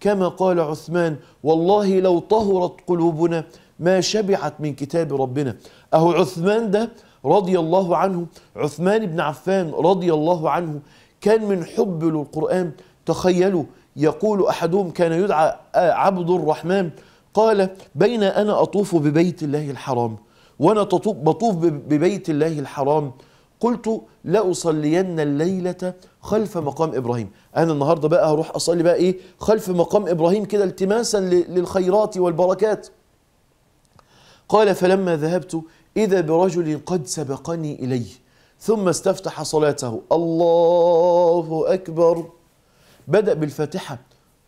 كما قال عثمان والله لو طهرت قلوبنا ما شبعت من كتاب ربنا أهو عثمان ده رضي الله عنه عثمان بن عفان رضي الله عنه كان من حب للقرآن تخيلوا يقول أحدهم كان يدعى آه، عبد الرحمن قال بين أنا أطوف ببيت الله الحرام وأنا بطوف ببيت الله الحرام قلت لأصلين الليلة خلف مقام إبراهيم أنا النهاردة بقى هروح أصلي بقى إيه خلف مقام إبراهيم كده التماسا للخيرات والبركات قال فلما ذهبت إذا برجل قد سبقني إليه ثم استفتح صلاته الله أكبر بدأ بالفاتحة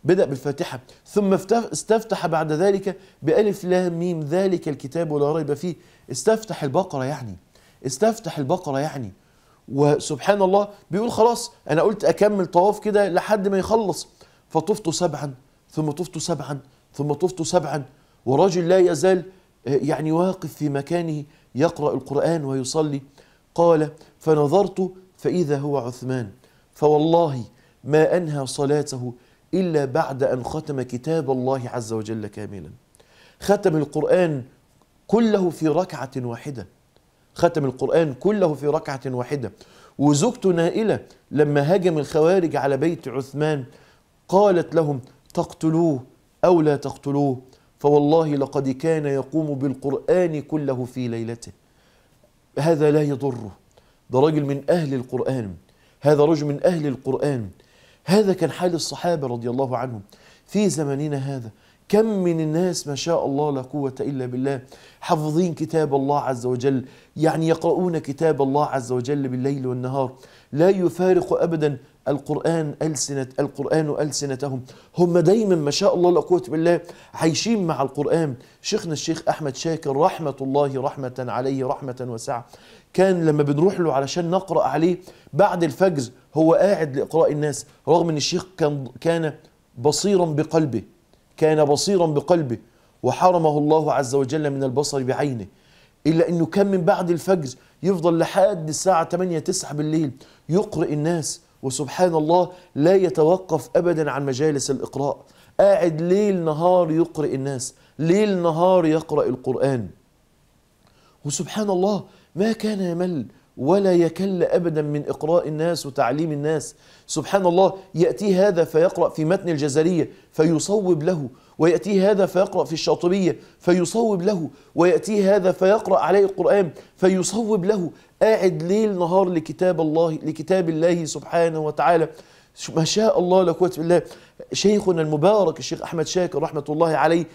بدأ بالفاتحة ثم استفتح بعد ذلك بألف لام ميم ذلك الكتاب ولا ريب فيه استفتح البقرة يعني استفتح البقرة يعني وسبحان الله بيقول خلاص أنا قلت أكمل طواف كده لحد ما يخلص فطفت سبعا ثم طفت سبعا ثم طفت سبعا وراجل لا يزال آه، يعني واقف في مكانه يقرأ القرآن ويصلي قال فنظرت فإذا هو عثمان فوالله ما أنهى صلاته إلا بعد أن ختم كتاب الله عز وجل كاملا ختم القرآن كله في ركعة واحدة ختم القرآن كله في ركعة واحدة وزوجته نائلة لما هاجم الخوارج على بيت عثمان قالت لهم تقتلوه أو لا تقتلوه فوالله لقد كان يقوم بالقرآن كله في ليلته هذا لا يضره ده راجل من أهل القرآن هذا رجل من أهل القرآن هذا كان حال الصحابة رضي الله عنهم في زماننا هذا كم من الناس ما شاء الله لا قوة إلا بالله حافظين كتاب الله عز وجل يعني يقرؤون كتاب الله عز وجل بالليل والنهار لا يفارق أبدا القرآن ألسنة القرآن ألسنتهم هم دايما ما شاء الله لا قوة بالله عايشين مع القرآن شيخنا الشيخ أحمد شاكر رحمة الله رحمة عليه رحمة وسعة كان لما بنروح له علشان نقرأ عليه بعد الفجر هو قاعد لإقراء الناس رغم أن الشيخ كان كان بصيرا بقلبه كان بصيرا بقلبه وحرمه الله عز وجل من البصر بعينه إلا أنه كان من بعد الفجر يفضل لحد الساعة 8 9 بالليل يقرئ الناس وسبحان الله لا يتوقف أبدا عن مجالس الإقراء قاعد ليل نهار يقرئ الناس ليل نهار يقرأ القرآن وسبحان الله ما كان يمل ولا يكل أبدا من إقراء الناس وتعليم الناس سبحان الله يأتي هذا فيقرأ في متن الجزرية فيصوب له ويأتي هذا فيقرأ في الشاطبية فيصوب له ويأتي هذا فيقرأ عليه القرآن فيصوب له قاعد ليل نهار لكتاب الله لكتاب الله سبحانه وتعالى ما شاء الله لا قوة شيخنا المبارك الشيخ أحمد شاكر رحمة الله عليه